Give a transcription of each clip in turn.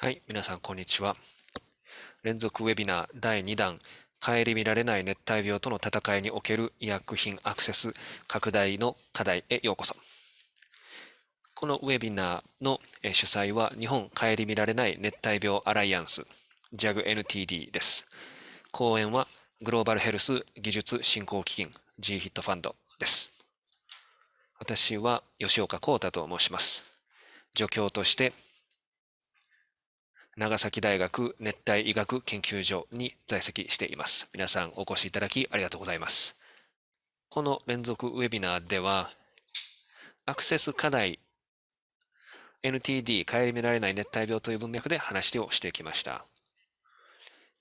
はい、皆さん、こんにちは。連続ウェビナー第2弾、顧みられない熱帯病との戦いにおける医薬品アクセス拡大の課題へようこそ。このウェビナーの主催は、日本顧みられない熱帯病アライアンス、JAG-NTD です。講演は、グローバルヘルス技術振興基金 GHIT ファンドです。私は吉岡幸太と申します。助教として長崎大学熱帯医学研究所に在籍しています。皆さんお越しいただきありがとうございます。この連続ウェビナーでは、アクセス課題 NTD 顧みられない熱帯病という文脈で話をしてきました。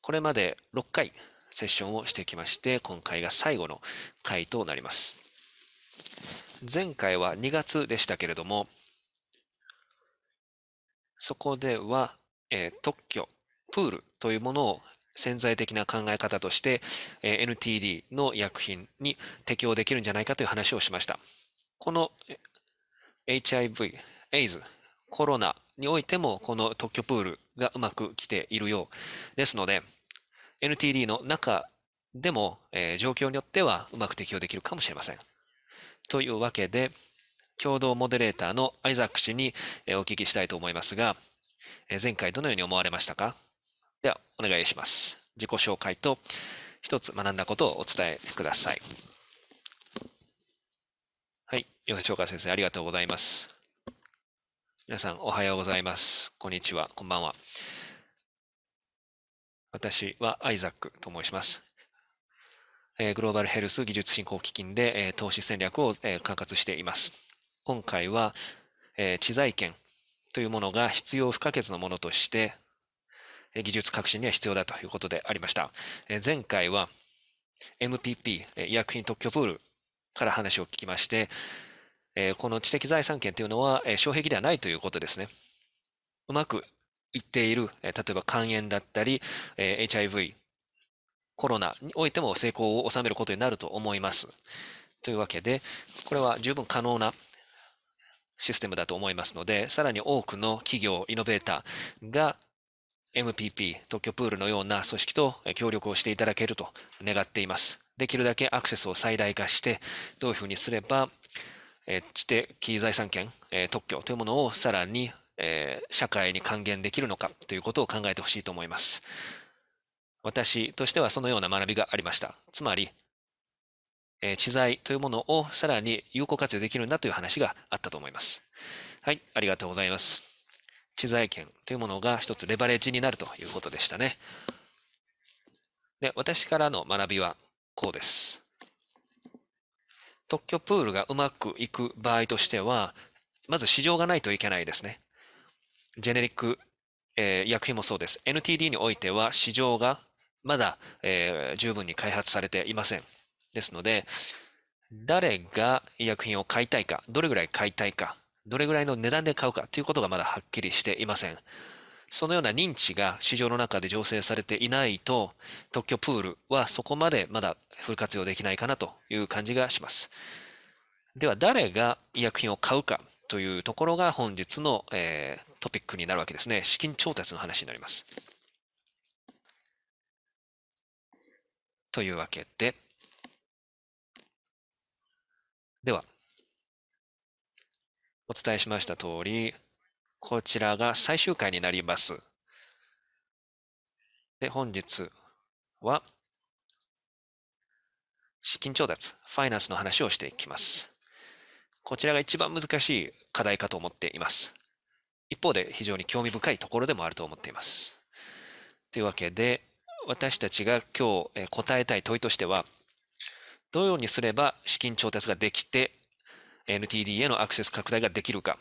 これまで6回セッションをしてきまして、今回が最後の回となります。前回は2月でしたけれども、そこではえー、特許、プールというものを潜在的な考え方として、えー、NTD の薬品に適用できるんじゃないかという話をしました。この HIV、AIDS、コロナにおいてもこの特許プールがうまくきているようですので、NTD の中でも、えー、状況によってはうまく適用できるかもしれません。というわけで、共同モデレーターのアイザック氏にお聞きしたいと思いますが、前回どのように思われましたかでは、お願いします。自己紹介と、一つ学んだことをお伝えください。はい。吉岡先生、ありがとうございます。皆さん、おはようございます。こんにちは。こんばんは。私はアイザックと申します。えグローバルヘルス技術振興基金で、え投資戦略を、え管轄しています。今回は、え知財権というものが必要不可欠なものとして、技術革新には必要だということでありました。前回は MPP、医薬品特許プールから話を聞きまして、この知的財産権というのは障壁ではないということですね。うまくいっている、例えば肝炎だったり、HIV、コロナにおいても成功を収めることになると思います。というわけで、これは十分可能なシステムだと思いますので、さらに多くの企業、イノベーターが MPP、特許プールのような組織と協力をしていただけると願っています。できるだけアクセスを最大化して、どういうふうにすれば、知的財産権、特許というものをさらに社会に還元できるのかということを考えてほしいと思います。私としてはそのような学びがありました。つまり、え知財というものをさらに有効活用できるんだという話があったと思います。はい、ありがとうございます。知財権というものが一つレバレッジになるということでしたね。で、私からの学びはこうです。特許プールがうまくいく場合としては、まず市場がないといけないですね。ジェネリック、えー、薬品もそうです。NTD においては市場がまだ、えー、十分に開発されていません。ですので、誰が医薬品を買いたいか、どれぐらい買いたいか、どれぐらいの値段で買うかということがまだはっきりしていません。そのような認知が市場の中で醸成されていないと、特許プールはそこまでまだフル活用できないかなという感じがします。では、誰が医薬品を買うかというところが本日の、えー、トピックになるわけですね。資金調達の話になります。というわけで、では、お伝えしました通り、こちらが最終回になります。で、本日は、資金調達、ファイナンスの話をしていきます。こちらが一番難しい課題かと思っています。一方で非常に興味深いところでもあると思っています。というわけで、私たちが今日答えたい問いとしては、どのようにすれば資金調達ができて NTD へのアクセス拡大ができるか、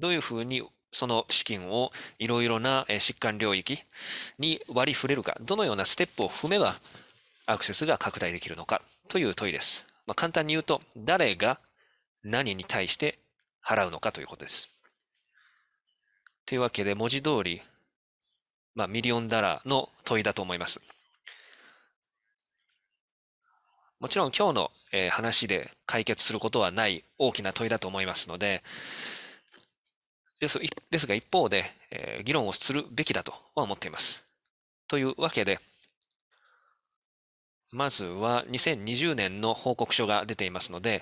どういうふうにその資金をいろいろな疾患領域に割り振れるか、どのようなステップを踏めばアクセスが拡大できるのかという問いです。まあ、簡単に言うと、誰が何に対して払うのかということです。というわけで、文字通り、まあ、ミリオンダラーの問いだと思います。もちろん今日の、え話で解決することはない大きな問いだと思いますので、ですですが一方で、え議論をするべきだとは思っています。というわけで、まずは2020年の報告書が出ていますので、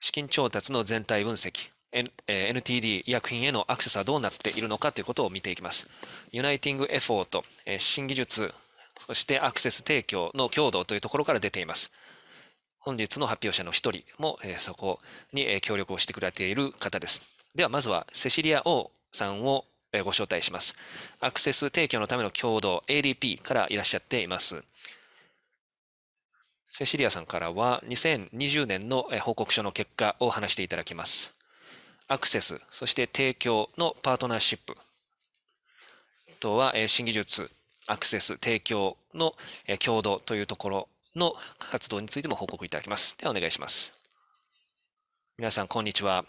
資金調達の全体分析、N、NTD 医薬品へのアクセスはどうなっているのかということを見ていきます。ユナイティングエフォート、新技術そしてアクセス提供の強度というところから出ています。本日の発表者の一人も、えそこに協力をしてくれている方です。では、まずはセシリア王さんをご招待します。アクセス提供のための共同 ADP からいらっしゃっています。セシリアさんからは2020年の報告書の結果を話していただきます。アクセス、そして提供のパートナーシップ。あとは新技術アクセス、提供の共同というところの活動についても報告いただきます。ではお願いします。皆さん、こんにちは。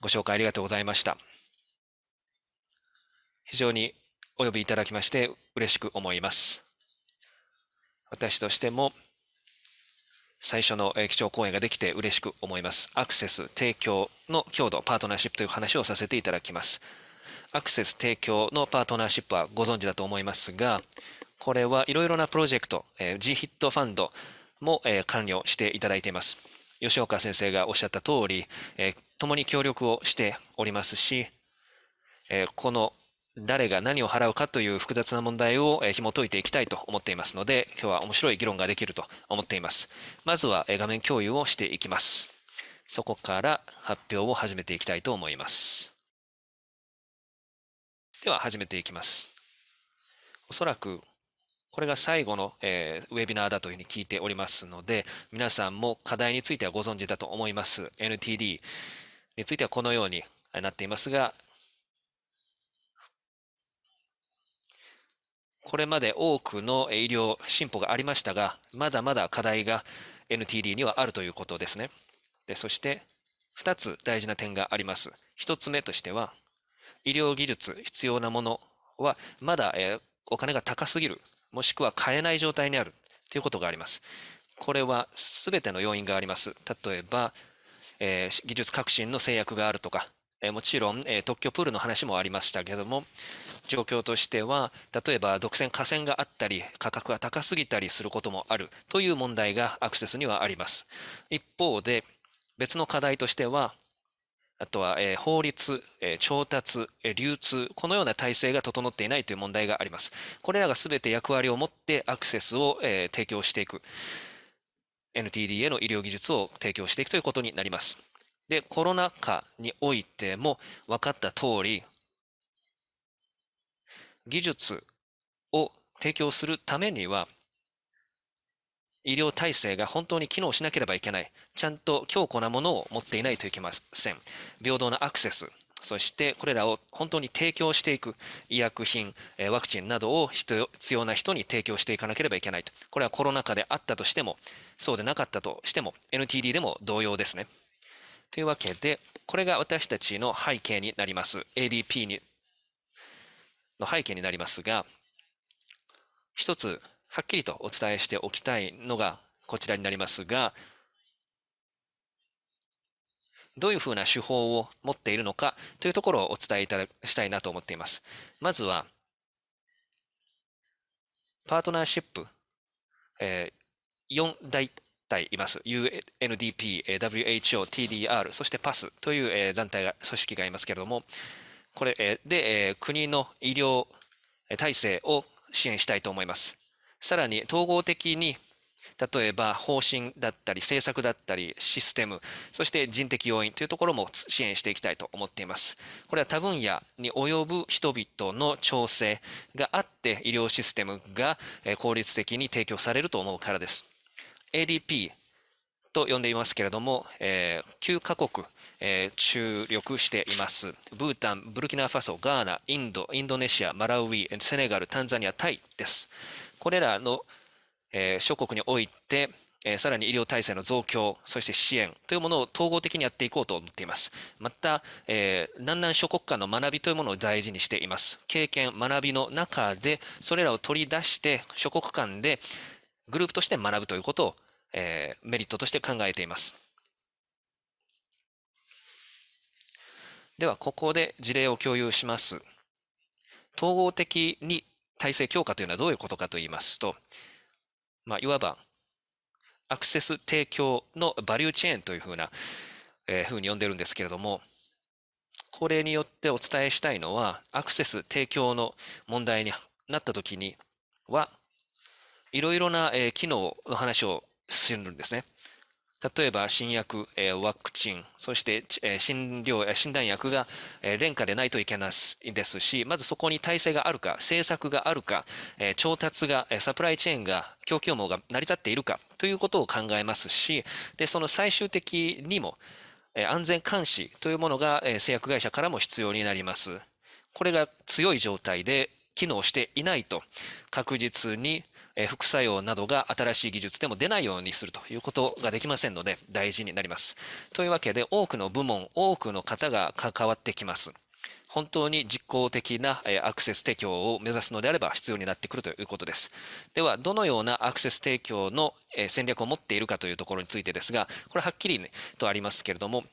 ご紹介ありがとうございました。非常にお呼びいただきまして嬉しく思います。私としても最初の基調講演ができて嬉しく思います。アクセス、提供の強度、パートナーシップという話をさせていただきます。アクセス提供のパートナーシップはご存知だと思いますが、これはいろいろなプロジェクト、えー、GHIT ファンドも、えー、理をしていただいています。吉岡先生がおっしゃった通り、えー、共に協力をしておりますし、えこの誰が何を払うかという複雑な問題を紐解いていきたいと思っていますので、今日は面白い議論ができると思っています。まずは画面共有をしていきます。そこから発表を始めていきたいと思います。では始めていきます。おそらくこれが最後の、えー、ウェビナーだというふうに聞いておりますので、皆さんも課題についてはご存知だと思います。NTD についてはこのようになっていますが、これまで多くの医療進歩がありましたが、まだまだ課題が NTD にはあるということですね。でそして、2つ大事な点があります。1つ目としては、医療技術、必要なものは、まだ、えー、お金が高すぎる、もしくは買えない状態にあるということがあります。これは全ての要因があります。例えば、えー、技術革新の制約があるとか、えー、もちろん、えー、特許プールの話もありましたけども、状況としては、例えば独占河川があったり、価格が高すぎたりすることもあるという問題がアクセスにはあります。一方で、別の課題としては、あとは、えー、法律、えー、調達、えー、流通、このような体制が整っていないという問題があります。これらがすべて役割を持ってアクセスを、え提供していく、NTD への医療技術を提供していくということになります。で、コロナ禍においても分かった通り、技術を提供するためには、医療体制が本当に機能しなければいけない、ちゃんと強固なものを持っていないといけません。平等なアクセス、そしてこれらを本当に提供していく医薬品、ワクチンなどを必要な人に提供していかなければいけないと。これはコロナ禍であったとしても、そうでなかったとしても、NTD でも同様ですね。というわけで、これが私たちの背景になります。ADP にの背景になりますが、一つはっきりとお伝えしておきたいのがこちらになりますが、どういうふうな手法を持っているのかというところをお伝えいただしたいなと思っています。まずは、パートナーシップ、えー、4大体います。UNDP、WHO、TDR、そしてパスという、え団体が、組織がいますけれども、これ、で、え国の医療体制を支援したいと思います。さらに統合的に例えば方針だったり政策だったりシステムそして人的要因というところも支援していきたいと思っていますこれは多分野に及ぶ人々の調整があって医療システムが効率的に提供されると思うからです ADP と呼んでいますけれども、え9カ国、え注力しています。ブータン、ブルキナファソ、ガーナ、インド、インドネシア、マラウイ、セネガル、タンザニア、タイです。これらの、えー、諸国において、えー、さらに医療体制の増強、そして支援というものを統合的にやっていこうと思っています。また、えー、南南諸国間の学びというものを大事にしています。経験、学びの中で、それらを取り出して、諸国間でグループとして学ぶということを、えー、メリットとして考えています。では、ここで事例を共有します。統合的に体制強化というのはどういうことかと言いますと、まあ、いわばアクセス提供のバリューチェーンというふうな、えー、ふうに呼んでるんですけれども、これによってお伝えしたいのは、アクセス提供の問題になったときには、いろいろな、えー、機能の話をするんですね。例えば新薬、えー、ワクチン、そして、えー、診療、診断薬が、えー、廉価でないといけないですし、まずそこに体制があるか、政策があるか、えー、調達が、えサプライチェーンが、供給網が成り立っているかということを考えますし、で、その最終的にも、えー、安全監視というものが、えー、製薬会社からも必要になります。これが強い状態で機能していないと、確実に、え副作用などが新しい技術でも出ないようにするということができませんので大事になります。というわけで多くの部門、多くの方が関わってきます。本当に実効的なアクセス提供を目指すのであれば必要になってくるということです。では、どのようなアクセス提供の戦略を持っているかというところについてですが、これはっきりとありますけれども、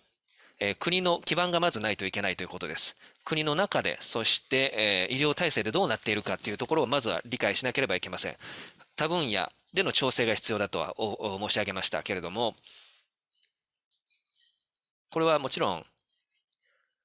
え国の基盤がまずないといけないということです。国の中で、そして、え医療体制でどうなっているかというところをまずは理解しなければいけません。多分野での調整が必要だとは申し上げましたけれども、これはもちろん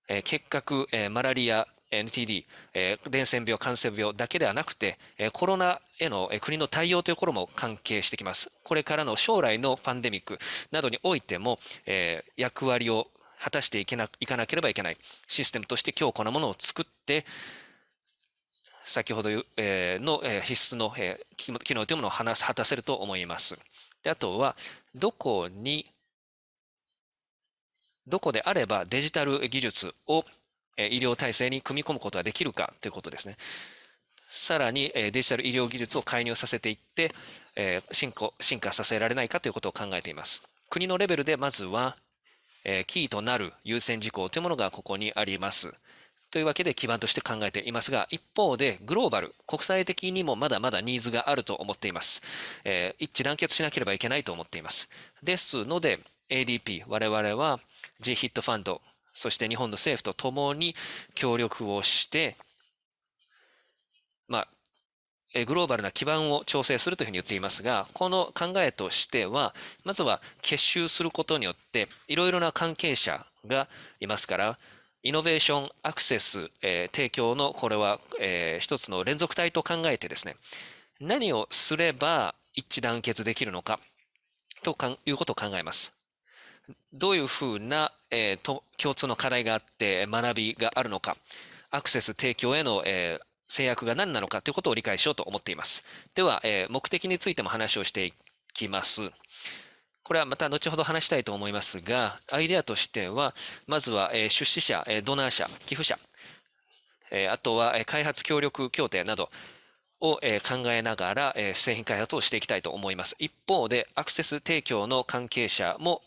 えー、結核、えー、マラリア、NTD、えー、伝染病、感染病だけではなくて、えコロナへの、え国の対応というところも関係してきます。これからの将来のパンデミックなどにおいても、え役割を果たしていけないかなければいけないシステムとして強固なものを作って、先ほどの必須の機能というものを果たせると思います。であとは、どこにどこであればデジタル技術を医療体制に組み込むことができるかということですね。さらにデジタル医療技術を介入させていって進化進化させられないかということを考えています。国のレベルでまずはキーとなる優先事項というものがここにあります。というわけで基盤として考えていますが、一方でグローバル、国際的にもまだまだニーズがあると思っています。えー、一致団結しなければいけないと思っています。ですので、ADP、我々は J ヒットファンド、そして日本の政府とともに協力をして、まあ、グローバルな基盤を調整するというふうに言っていますが、この考えとしては、まずは結集することによって、いろいろな関係者がいますから、イノベーションアクセス、えー、提供のこれは、えー、一つの連続体と考えてですね何をすれば一致団結できるのかということを考えますどういうふうな、えー、と共通の課題があって学びがあるのか、アクセス提供への、えー、制約が何なのかということを理解しようと思っています。では、えー、目的についても話をしていきます。これはまた後ほど話したいと思いますが、アイデアとしては、まずは、えー、出資者、えー、ドナー者、寄付者、えー、あとは、えー、開発協力協定など、を考えながら製品開発をしていきたいと思います。一方で、アクセス提供の関係者も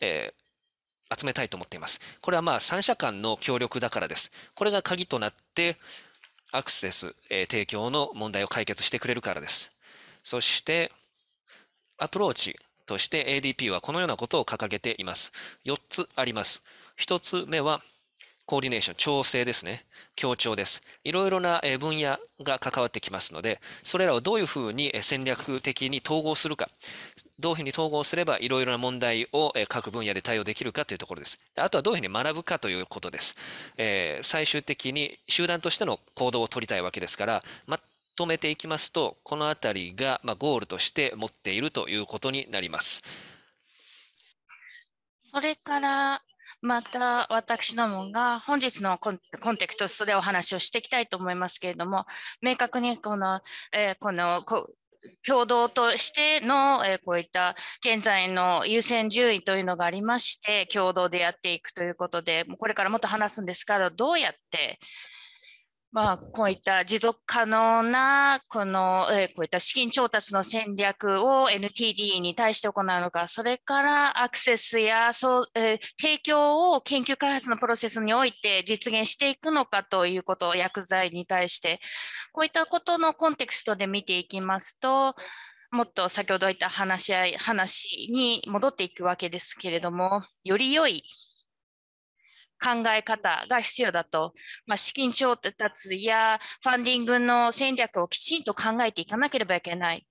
集めたいと思っています。これはまあ3社間の協力だからです。これが鍵となって、アクセス、えー、提供の問題を解決してくれるからです。そして、アプローチとして ADP はこのようなことを掲げています。4つあります。1つ目は、コーディネーション、調整ですね。協調です。いろいろな分野が関わってきますので、それらをどういうふうに戦略的に統合するか、どういうふうに統合すればいろいろな問題を各分野で対応できるかというところです。あとはどういうふうに学ぶかということです。えー、最終的に集団としての行動を取りたいわけですから、まとめていきますと、このあたりが、まゴールとして持っているということになります。それから、また私どもが本日のコンテクストでお話をしていきたいと思いますけれども、明確にこの、えー、この共同としての、えこういった現在の優先順位というのがありまして共同でやっていくということでこれからもっと話すんですがどうやってまあ、こういった持続可能なこの、えこういった資金調達の戦略を NTD に対して行うのか、それからアクセスやそう、え提供を研究開発のプロセスにおいて実現していくのかということを薬剤に対して、こういったことのコンテクストで見ていきますと、もっと先ほど言った話し合い話に戻っていくわけですけれども、より良い考え方が必要だと、まあ、資金調達やファンディングの戦略をきちんと考えていかなければいけない。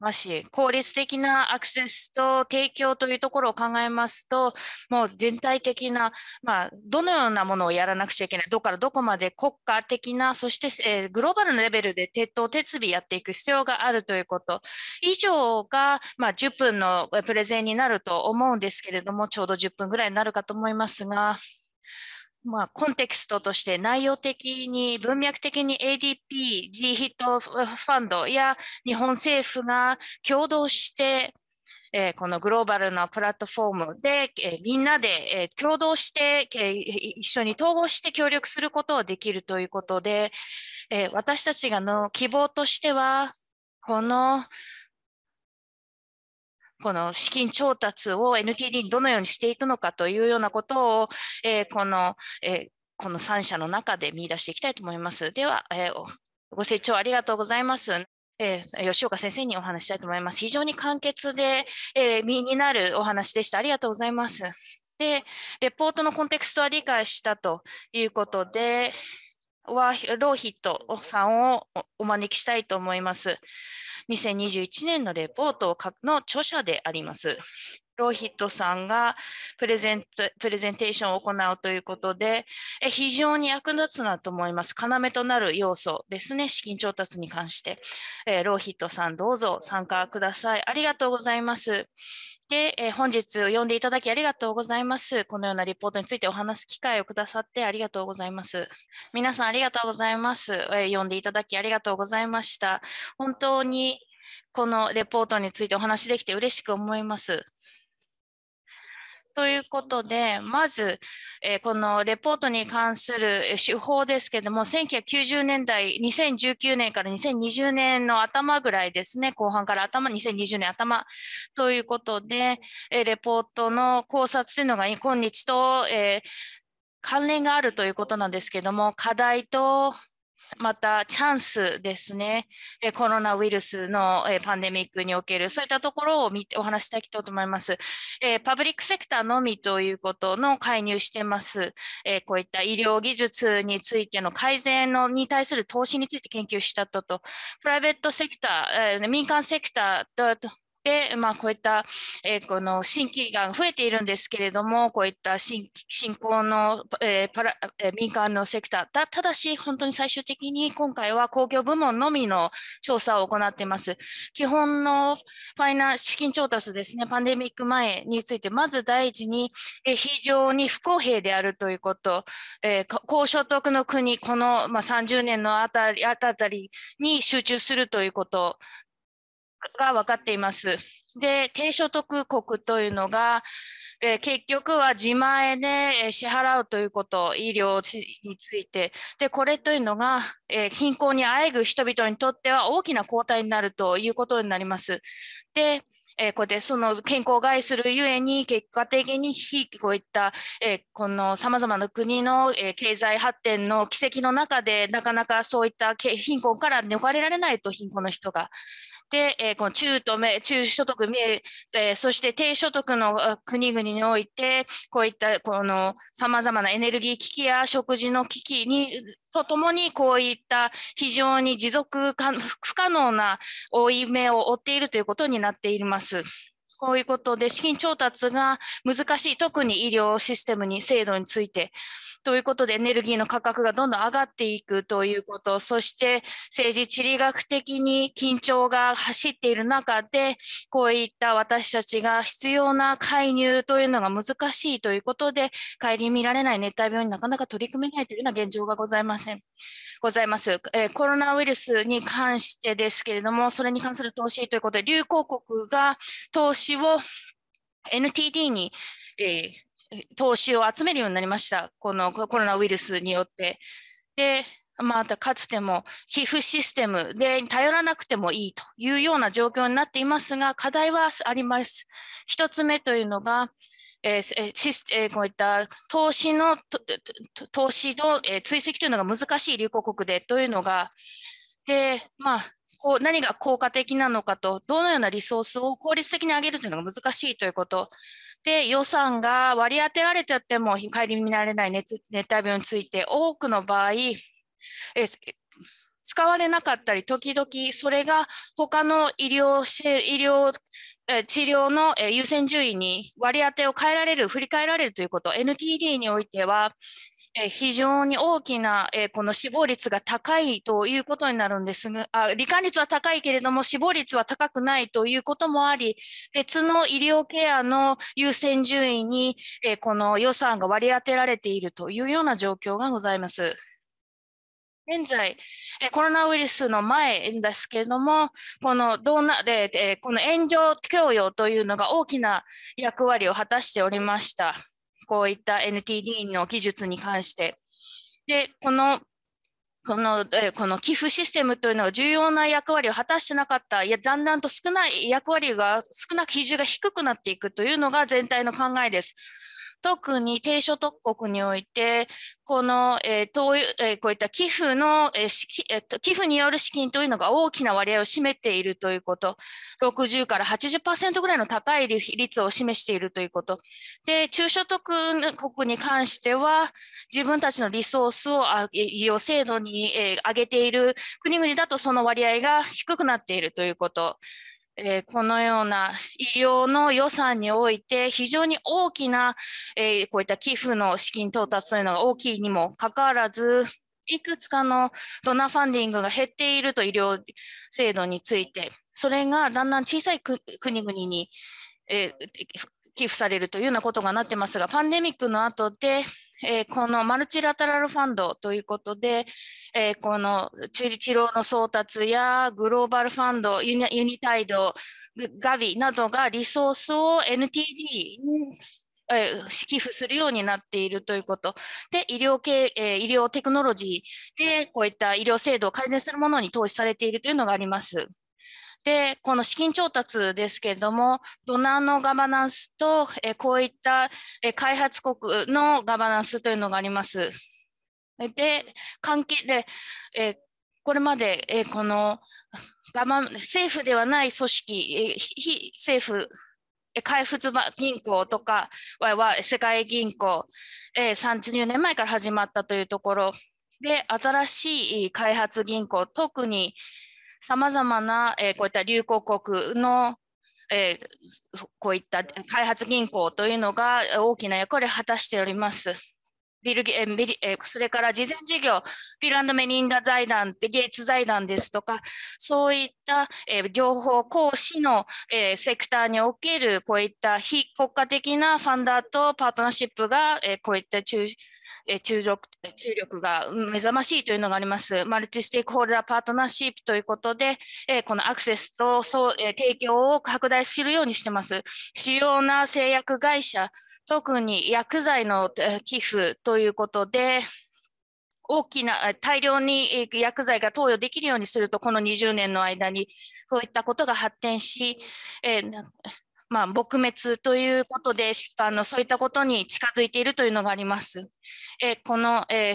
もし効率的なアクセスと提供というところを考えますと、もう全体的な、まあ、どのようなものをやらなくちゃいけない、どこからどこまで国家的な、そして、えー、グローバルのレベルで鉄道、鉄尾やっていく必要があるということ、以上が、まあ、10分のプレゼンになると思うんですけれども、ちょうど10分ぐらいになるかと思いますが。まあ、コンテクストとして内容的に文脈的に ADP、G ヒットファンドや日本政府が共同して、えー、このグローバルなプラットフォームで、えー、みんなで、えー、共同して、えー、一緒に統合して協力することをできるということで、えー、私たちがの希望としてはこのこの資金調達を NTD にどのようにしていくのかというようなことを、えー、この、えー、この3社の中で見出していきたいと思います。では、えー、ご清聴ありがとうございます。えー、吉岡先生にお話したいと思います。非常に簡潔で、えー、身になるお話でした。ありがとうございます。で、レポートのコンテクストは理解したということで、はローヒットさんをお招きしたいと思います。2021年のレポートの著者であります。ローヒットさんがプレゼンプレゼンテーションを行うということで、非常に役立つなと思います。要となる要素ですね、資金調達に関して。ローヒットさん、どうぞ参加ください。ありがとうございます。で、えー、本日読んでいただきありがとうございます。このようなリポートについてお話す機会をくださってありがとうございます。皆さんありがとうございます。えー、読んでいただきありがとうございました。本当にこのレポートについてお話しできて嬉しく思います。ということで、まず、えー、このレポートに関する手法ですけども、1990年代、2019年から2020年の頭ぐらいですね、後半から頭、2020年頭ということで、えレポートの考察というのが今日と、えー、関連があるということなんですけども、課題とまたチャンスですね、コロナウイルスのパンデミックにおける、そういったところを見てお話したいと思います。パブリックセクターのみということの介入してます、こういった医療技術についての改善のに対する投資について研究したとと、プライベートセクター、民間セクター、まあ、こういった、えー、この新規が増えているんですけれども、こういった新新興の、えー、パラ民間のセクターだ、ただし、本当に最終的に今回は工業部門のみの調査を行っています。基本のファイナ資金調達ですね、パンデミック前について、まず第一に、えー、非常に不公平であるということ、えー、高所得の国、この、まあ、30年のあたりあたりに集中するということが分かっています。で低所得国というのが、えー、結局は自前で、え支払うということ医療についてでこれというのが、えー、貧困にあえぐ人々にとっては大きな後退になるということになります。でえこうでその健康を害するゆえに結果的にこういった、えこのさまざまな国の、え経済発展の軌跡の中でなかなかそういった貧困から逃れられないと貧困の人が。て、えー、この中と中所得、えー、そして低所得の国々において、こういったこのさまざまなエネルギー危機や食事の危機にとともにこういった非常に持続不可能な負い目を負っているということになっています。こういうことで資金調達が難しい、特に医療システムに制度について。ということでエネルギーの価格がどんどん上がっていくということ、そして政治地理学的に緊張が走っている中で、こういった私たちが必要な介入というのが難しいということで、顧みられない熱帯病になかなか取り組めないというような現状がございません。ございます、えコロナウイルスに関してですけれども、それに関する投資ということで、流行国が投資資を NTT に、えー、投資を集めるようになりました。このコロナウイルスによって。で、またかつても寄付システムで頼らなくてもいいというような状況になっていますが、課題はあります。1つ目というのが、えシスえー、こういった投資の投資の、えー、追跡というのが難しい流行国でというのが、で、まあ、こう何が効果的なのかと、どのようなリソースを効率的に上げるというのが難しいということ。で、予算が割り当てられてゃっても、顧みられない熱熱帯病について、多くの場合、え使われなかったり、時々それが他の医療医療治療の優先順位に割り当てを変えられる、振り返られるということ、NTD においては、非常に大きなこの死亡率が高いということになるんですが、罹患率は高いけれども死亡率は高くないということもあり、別の医療ケアの優先順位にこの予算が割り当てられているというような状況がございます。現在、コロナウイルスの前ですけれども、このどなこの炎上供与というのが大きな役割を果たしておりました。こういった NTD の技術に関して。で、このこのこの寄付システムというのは重要な役割を果たしてなかった、いやだんだんと少ない役割が少なく比重が低くなっていくというのが全体の考えです。特に低所得国において、この、えーえー、こういった寄付の、えーえー、寄付による資金というのが大きな割合を占めているということ、60から80%ぐらいの高い率を示しているということ、で中所得国に関しては、自分たちのリソースを制度に、えー、上げている国々だと、その割合が低くなっているということ。えー、このような医療の予算において非常に大きな、えー、こういった寄付の資金到達というのが大きいにもかかわらずいくつかのドナーファンディングが減っていると医療制度についてそれがだんだん小さい国々に、えー、寄付されるというようなことがなってますがパンデミックの後でえこのマルチラタラルファンドということで、えこの治療の送達やグローバルファンド、ユニユニタイド、ガビなどがリソースを NTD に寄付するようになっているということ。で、医療系、医療テクノロジーで、こういった医療制度を改善するものに投資されているというのがあります。で、この資金調達ですけれども、ドナーのガバナンスと、こういった、開発国のガバナンスというのがあります。で、関係で、これまで、この政府ではない組織、非政府開発銀行とかは世界銀行、30年前から始まったというところで新しい開発銀行特にさまざまな、えー、こういった流行国の、えー、こういった開発銀行というのが大きな役割を果たしております。ビルゲビルそれから慈善事業、ビルメリンダ財団、ゲイツ財団ですとか、そういった、え情報講師の、えセクターにおけるこういった非国家的なファンダーとパートナーシップが、えこういった中え注力注力が目覚ましいというのがあります。マルチステークホルダーパートナーシップということで、えこのアクセスとそう、え提供を拡大するようにしてます。主要な製薬会社特に薬剤の寄付ということで、大きな大量に薬剤が投与できるようにすると、この20年の間にそういったことが発展し、えー、まあ、撲滅ということであのそういったことに近づいているというのがあります。えこの、え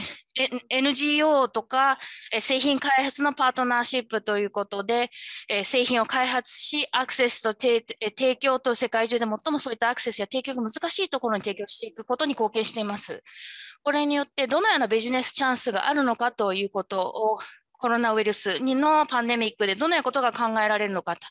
NGO とか、え製品開発のパートナーシップということで、え製品を開発しアクセスと提供と世界中で最もそういったアクセスや提供が難しいところに提供していくことに貢献しています。これによってどのようなビジネスチャンスがあるのかということをコロナウイルスのパンデミックでどのようなことが考えられるのかと、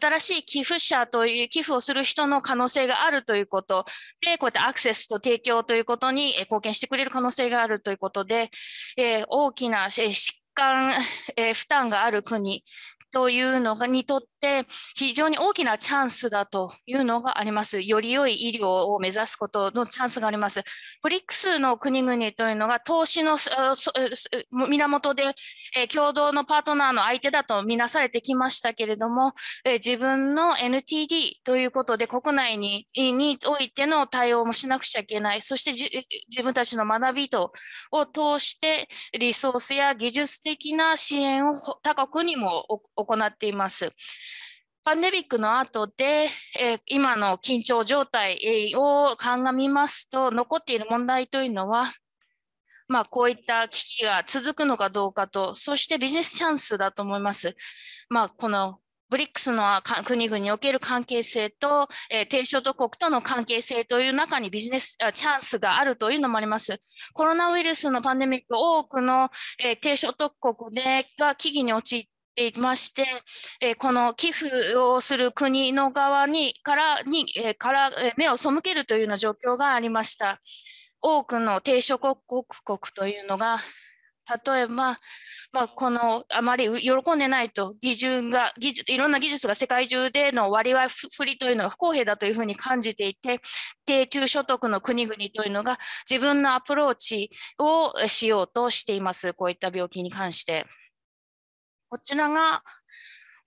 新しい寄付者という、寄付をする人の可能性があるということで、こうやってアクセスと提供ということに貢献してくれる可能性があるということで、え大きな疾患、え負担がある国というのがにとって非常に大きなチャンスだというのがあります。より良い医療を目指すことのチャンスがあります。ブリックスの国々というのが投資の源で共同のパートナーの相手だとみなされてきましたけれども、自分の NTD ということで国内ににおいての対応もしなくちゃいけない。そして自分たちの学びとを通してリソースや技術的な支援を他国にも行っています。パンデミックの後で、えー、今の緊張状態を鑑みますと残っている問題というのは、まあ、こういった危機が続くのかどうかとそしてビジネスチャンスだと思います。まあ、このブリックスの国々における関係性と、えー、低所得国との関係性という中にビジネスチャンスがあるというのもあります。コロナウイルスのパンデミック、多くの、えー、低所得国でが危機に陥っっていまして、えこの寄付をする国の側にからに、えからえ目を背けるというような状況がありました。多くの低所得国というのが例えば、まあ、このあまり喜んでないと技術が技術いろんな技術が世界中での割合不利というのが不公平だというふうに感じていて低中所得の国々というのが自分のアプローチをしようとしていますこういった病気に関して。こちらが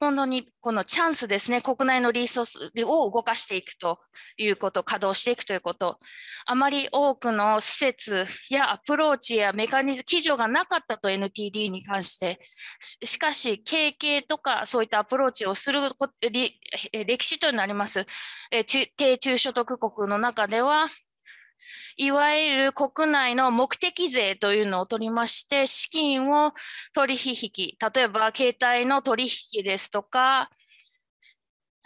本当にこのチャンスですね、国内のリソースを動かしていくということ、稼働していくということ、あまり多くの施設やアプローチやメカニズム、基準がなかったと NTD に関して、しかし、経営とかそういったアプローチをする歴史となります、低中所得国の中では、いわゆる国内の目的税というのを取りまして資金を取引例えば携帯の取引ですとか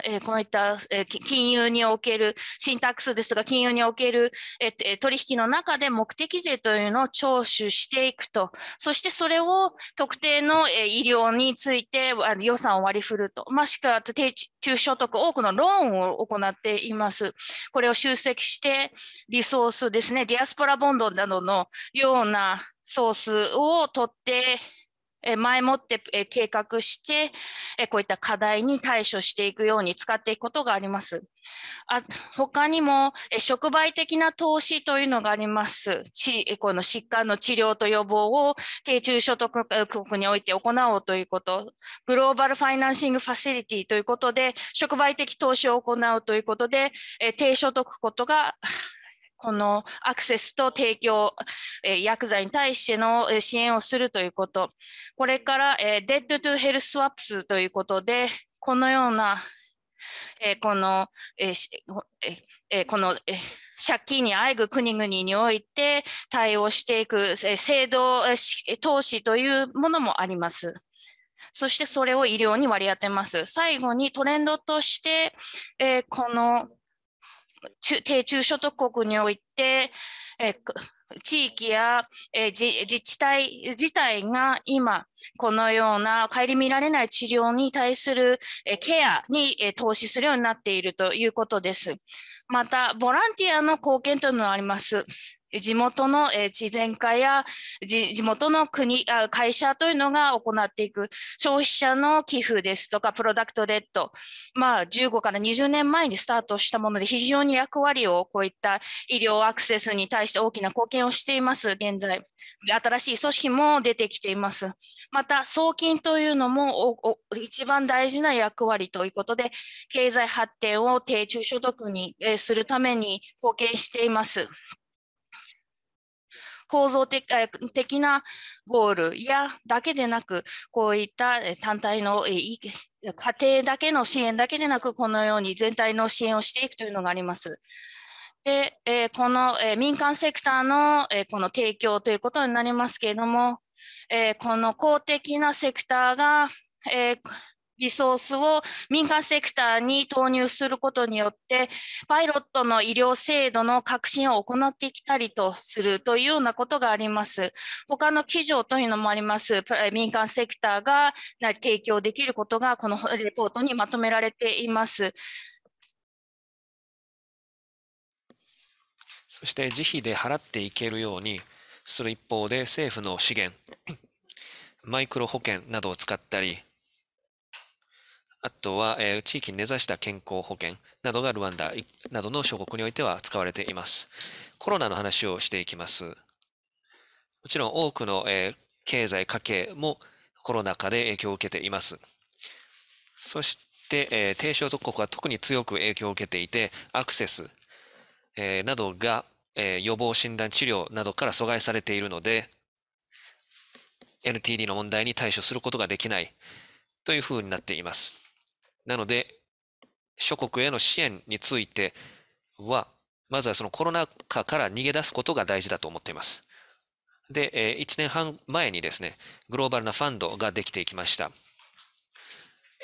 えー、こういった、えー、金融における信託数ですが、金融における、えー、取引の中で目的税というのを徴収していくと、そしてそれを特定の、えー、医療についてあの予算を割り振ると、も、まあ、しくは低中所得、多くのローンを行っています。これを集積して、リソースですね、ディアスポラボンドなどのようなソースを取って、前もって計画してこういった課題に対処していくように使っていくことがあります。あ他にも触媒的な投資というのがあります。この疾患の治療と予防を低中所得国において行おうということ、グローバルファイナンシングファシリティということで、触媒的投資を行うということで、低所得国がこのアクセスと提供、え薬剤に対しての支援をするということ、これから、えデッドトゥヘルスワップスということで、このような、えこの、えこの、え借金にあえぐ国々において対応していく、え制度投資というものもあります。そしてそれを医療に割り当てます。最後にトレンドとして、えこの低中所得国において、え地域や、え自治体自体が今このような顧みられない治療に対する、えケアに、え投資するようになっているということです。またボランティアの貢献というのがあります。地元の自然化や地元の国会社というのが行っていく消費者の寄付ですとかプロダクトレッド、まあ、15から20年前にスタートしたもので非常に役割をこういった医療アクセスに対して大きな貢献をしています現在新しい組織も出てきていますまた送金というのも一番大事な役割ということで経済発展を低中所得にするために貢献しています。構造的的なゴールやだけでなく、こういった単体の家庭だけの支援だけでなく、このように全体の支援をしていくというのがあります。で、この、民間セクターの、この提供ということになりますけれども、この公的なセクターが、えリソースを民間セクターに投入することによって、パイロットの医療制度の革新を行ってきたりとするというようなことがあります。他の企業というのもあります。民間セクターが提供できることが、このレポートにまとめられています。そして自費で払っていけるようにする一方で政府の資源、マイクロ保険などを使ったり、あとは、えー、地域に根ざした健康保険などがルワンダなどの諸国においては使われています。コロナの話をしていきます。もちろん多くの、えー、経済、家計もコロナ禍で影響を受けています。そして、えー、低所得国は特に強く影響を受けていて、アクセス、えー、などが、えー、予防診断治療などから阻害されているので、NTD の問題に対処することができないというふうになっています。なので、諸国への支援については、まずはそのコロナ禍から逃げ出すことが大事だと思っています。で、1年半前にですね、グローバルなファンドができていきました。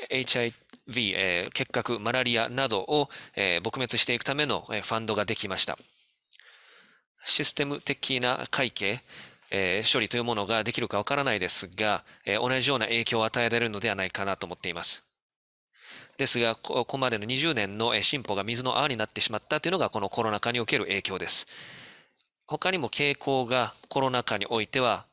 HIV、結核、マラリアなどを撲滅していくためのファンドができました。システム的な会計、処理というものができるかわからないですが、同じような影響を与えられるのではないかなと思っています。ですが、ここまでの20年の進歩が水の泡になってしまったというのが、このコロナ禍における影響です。他にも傾向がコロナ禍においては、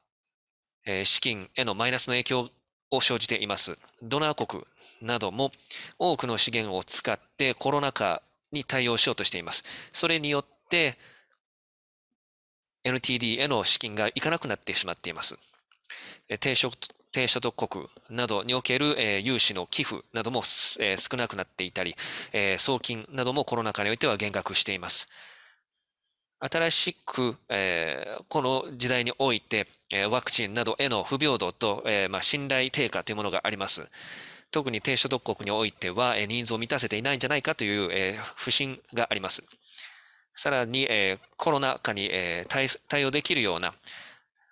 資金へのマイナスの影響を生じています。ドナー国なども多くの資源を使ってコロナ禍に対応しようとしています。それによって NTD への資金がいかなくなってしまっています。低所低所得国などにおける、えー、融資の寄付なども、えー、少なくなっていたり、えー、送金などもコロナ禍においては減額しています。新しく、えー、この時代において、えー、ワクチンなどへの不平等と、えーまあ、信頼低下というものがあります。特に低所得国においては、えー、人数を満たせていないんじゃないかという、えー、不信があります。さらに、えー、コロナ禍に、えー対、対応できるような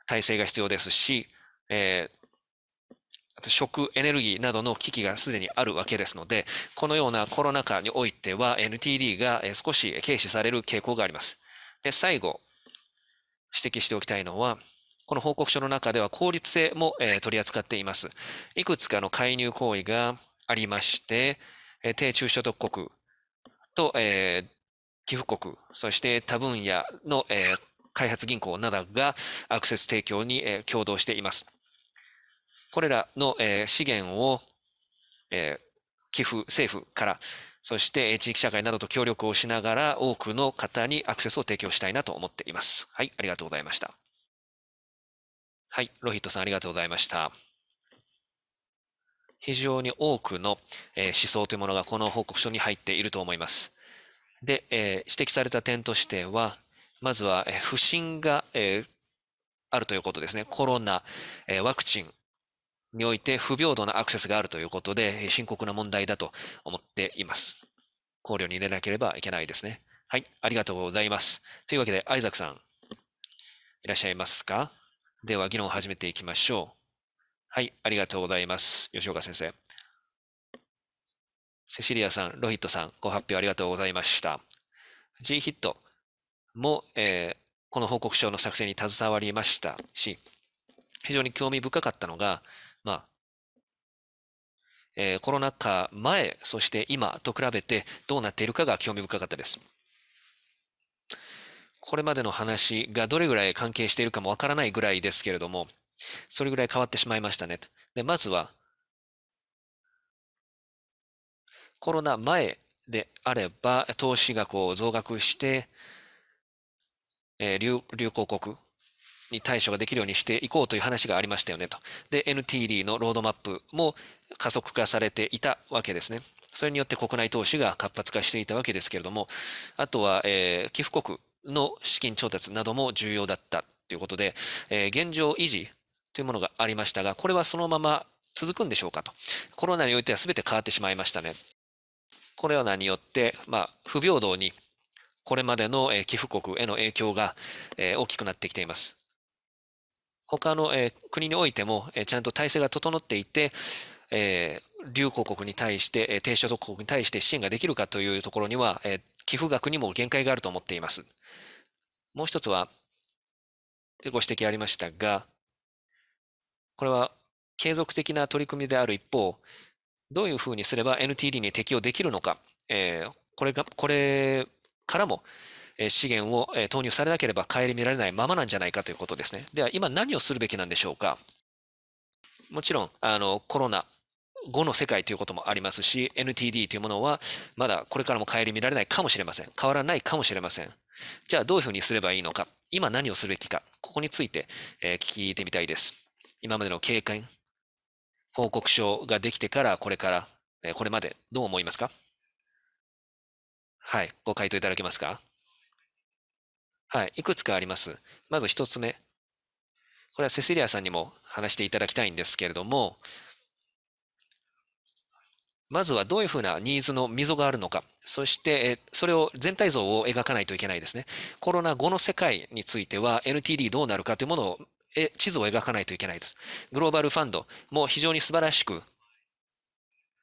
体制が必要ですし、えー、あと食、エネルギーなどの危機がすでにあるわけですので、このようなコロナ禍においては NTD が少し軽視される傾向があります。で、最後、指摘しておきたいのは、この報告書の中では効率性も、え取り扱っています。いくつかの介入行為がありまして、え低中所得国と、え寄付国、そして他分野の、え開発銀行などがアクセス提供に、え共同しています。これらの、え資源を、え寄付、政府から、そして地域社会などと協力をしながら多くの方にアクセスを提供したいなと思っています。はい、ありがとうございました。はい、ロヒットさんありがとうございました。非常に多くの、え思想というものがこの報告書に入っていると思います。で、え指摘された点としては、まずは不信が、えあるということですね。コロナ、えワクチン、において不平等なアクセスがあるということで、深刻な問題だと思っています。考慮に入れなければいけないですね。はい、ありがとうございます。というわけで、アイザクさん、いらっしゃいますかでは、議論を始めていきましょう。はい、ありがとうございます。吉岡先生。セシリアさん、ロヒットさん、ご発表ありがとうございました。G ヒットも、えー、この報告書の作成に携わりましたし、非常に興味深かったのが、えコロナ禍前、そして今と比べてどうなっているかが興味深かったです。これまでの話がどれぐらい関係しているかもわからないぐらいですけれども、それぐらい変わってしまいましたね。でまずは、コロナ前であれば、投資額を増額して、えー、流流行国に対処ができるようにしていこうという話がありましたよねと。で、NTD のロードマップも加速化されていたわけですね。それによって国内投資が活発化していたわけですけれども、あとは、えー、寄付国の資金調達なども重要だったということで、えー、現状維持というものがありましたが、これはそのまま続くんでしょうかと。コロナにおいては全て変わってしまいましたね。コロナによって、まあ、不平等にこれまでの寄付国への影響が大きくなってきています。他の、えー、国においても、えー、ちゃんと体制が整っていて、えー、流行国に対して、えー、低所得国に対して支援ができるかというところには、えー、寄付額にも限界があると思っています。もう一つは、ご指摘ありましたが、これは継続的な取り組みである一方、どういうふうにすれば NTD に適用できるのか、えー、これが、これからも資源を投入されなければ顧みられないままなんじゃないかということですね。では、今何をするべきなんでしょうか。もちろん、あのコロナ後の世界ということもありますし、NTD というものはまだこれからも顧みられないかもしれません。変わらないかもしれません。じゃあ、どういうふうにすればいいのか、今何をすべきか、ここについて聞いてみたいです。今までの経験、報告書ができてから、これから、これまでどう思いますかはい、ご回答いただけますかはい、いくつかあります。まず1つ目。これはセシリアさんにも話していただきたいんですけれども、まずはどういうふうなニーズの溝があるのか、そしてそれを全体像を描かないといけないですね。コロナ後の世界については NTD どうなるかというものを地図を描かないといけないです。グローバルファンドも非常に素晴らしく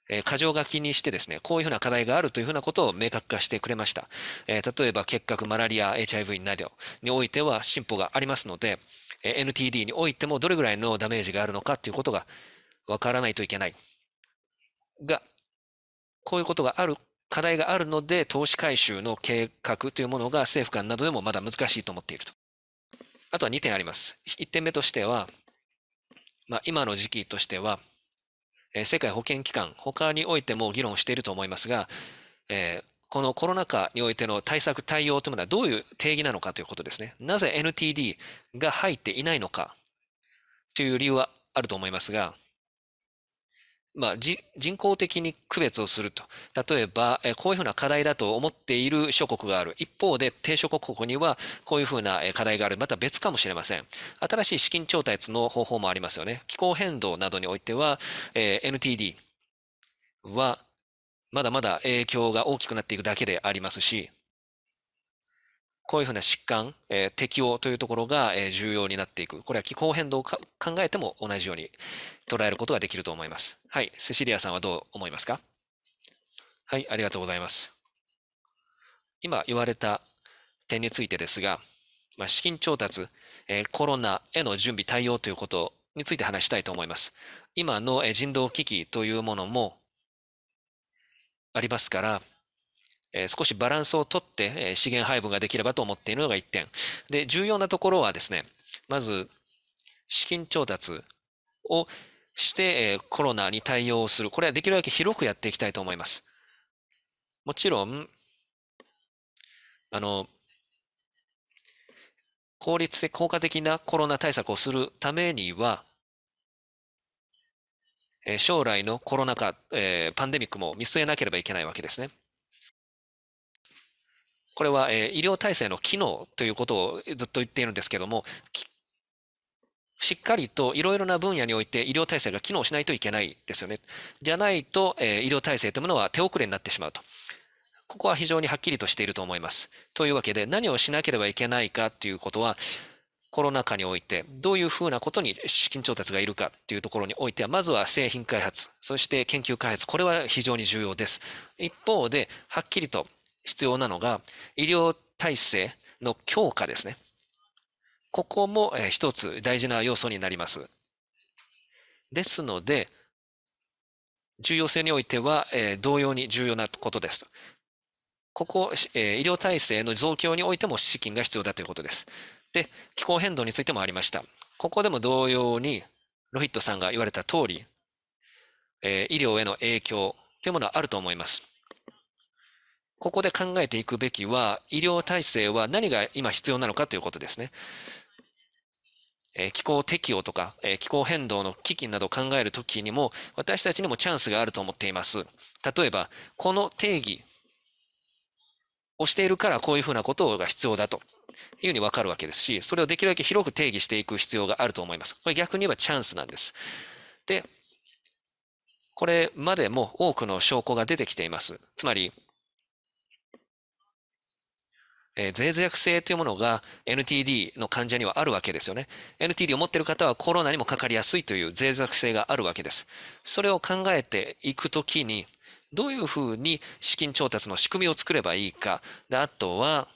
えー、箇条書きにしてですね、こういうふうな課題があるというふうなことを明確化してくれました。え例えば、結核、マラリア、HIV などにおいては進歩がありますので、え NTD においてもどれぐらいのダメージがあるのかということがわからないといけない。が、こういうことがある、課題があるので、投資回収の計画というものが政府間などでもまだ難しいと思っていると。あとは2点あります。1点目としては、まあ、今の時期としては、え世界保健機関、他においても議論していると思いますが、えこのコロナ禍においての対策、対応というのはどういう定義なのかということですね。なぜ NTD が入っていないのかという理由はあると思いますが、まあ、人工的に区別をすると。例えば、こういうふうな課題だと思っている諸国がある。一方で、低諸国国にはこういうふうな課題がある。また別かもしれません。新しい資金調達の方法もありますよね。気候変動などにおいては、えー、NTD はまだまだ影響が大きくなっていくだけでありますし、こういうふうな疾患、えー、適応というところが、えー、重要になっていく。これは気候変動を考えても同じように捉えることができると思います。はい。セシリアさんはどう思いますかはい、ありがとうございます。今言われた点についてですが、まあ、資金調達、えー、コロナへの準備対応ということについて話したいと思います。今の人道危機というものもありますから、え少しバランスをとって、え資源配分ができればと思っているのが1点。で、重要なところはですね、まず、資金調達をして、えコロナに対応する。これはできるだけ広くやっていきたいと思います。もちろん、あの、効率的、効果的なコロナ対策をするためには、将来のコロナ禍、えパンデミックも見据えなければいけないわけですね。これは、えー、医療体制の機能ということをずっと言っているんですけども、しっかりといろいろな分野において医療体制が機能しないといけないですよね。じゃないと、えー、医療体制というものは手遅れになってしまうと。ここは非常にはっきりとしていると思います。というわけで、何をしなければいけないかということは、コロナ禍において、どういうふうなことに資金調達がいるかというところにおいては、まずは製品開発、そして研究開発、これは非常に重要です。一方で、はっきりと必要なのが、医療体制の強化ですね。ここも一つ大事な要素になります。ですので、重要性においては同様に重要なことですと。ここ、医療体制の増強においても資金が必要だということです。で、気候変動についてもありました。ここでも同様に、ロヒットさんが言われた通り、医療への影響というものはあると思います。ここで考えていくべきは、医療体制は何が今必要なのかということですね。え気候適応とか、え気候変動の危機などを考えるときにも、私たちにもチャンスがあると思っています。例えば、この定義をしているからこういうふうなことが必要だというふうにわかるわけですし、それをできるだけ広く定義していく必要があると思います。これ逆に言えばチャンスなんです。で、これまでも多くの証拠が出てきています。つまり、えー、脆弱性というものが NTD の患者にはあるわけですよね。NTD を持っている方はコロナにもかかりやすいという脆弱性があるわけです。それを考えていくときに、どういうふうに資金調達の仕組みを作ればいいか、であとは、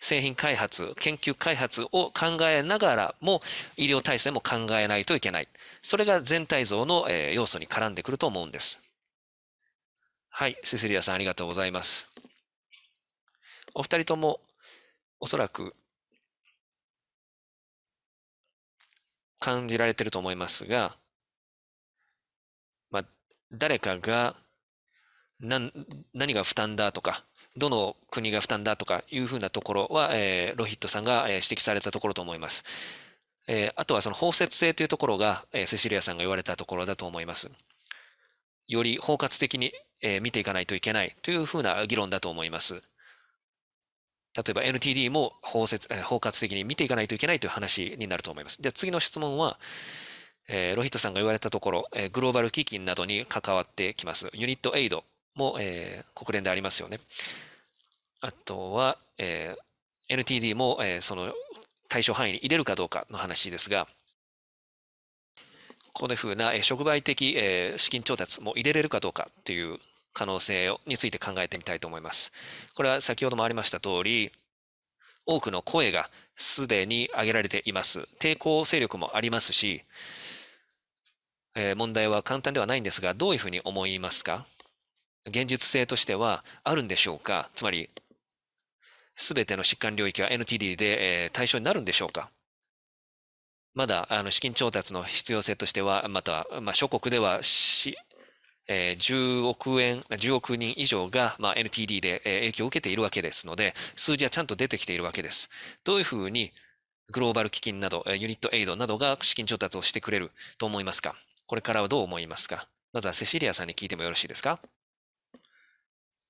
製品開発、研究開発を考えながらも、医療体制も考えないといけない。それが全体像の、えー、要素に絡んでくると思うんです。はい、セセリアさんありがとうございます。お二人とも、おそらく、感じられてると思いますが、まあ、誰かが何、何が負担だとか、どの国が負担だとかいうふうなところは、えー、ロヒットさんが指摘されたところと思います。えー、あとはその包摂性というところが、えー、セシリアさんが言われたところだと思います。より包括的に、えー、見ていかないといけないというふうな議論だと思います。例えば NTD も包摂包括的に見ていかないといけないという話になると思います。で、次の質問は、えー、ロヒットさんが言われたところ、えー、グローバル基金などに関わってきます。ユニットエイドも、えー、国連でありますよね。あとは、えー、NTD も、えー、その対象範囲に入れるかどうかの話ですが、このふうな触媒的資金調達も入れれるかどうかという可能性について考えてみたいと思います。これは先ほどもありました通り、多くの声がすでに挙げられています。抵抗勢力もありますし、えー、問題は簡単ではないんですが、どういうふうに思いますか現実性としてはあるんでしょうかつまり、すべての疾患領域は NTD で、えー、対象になるんでしょうかまだあの資金調達の必要性としては、また、まあ、諸国ではしえ10億円、10億人以上が、まあ、NTD で、え影響を受けているわけですので、数字はちゃんと出てきているわけです。どういうふうにグローバル基金など、ユニットエイドなどが資金調達をしてくれると思いますかこれからはどう思いますかまずはセシリアさんに聞いてもよろしいですか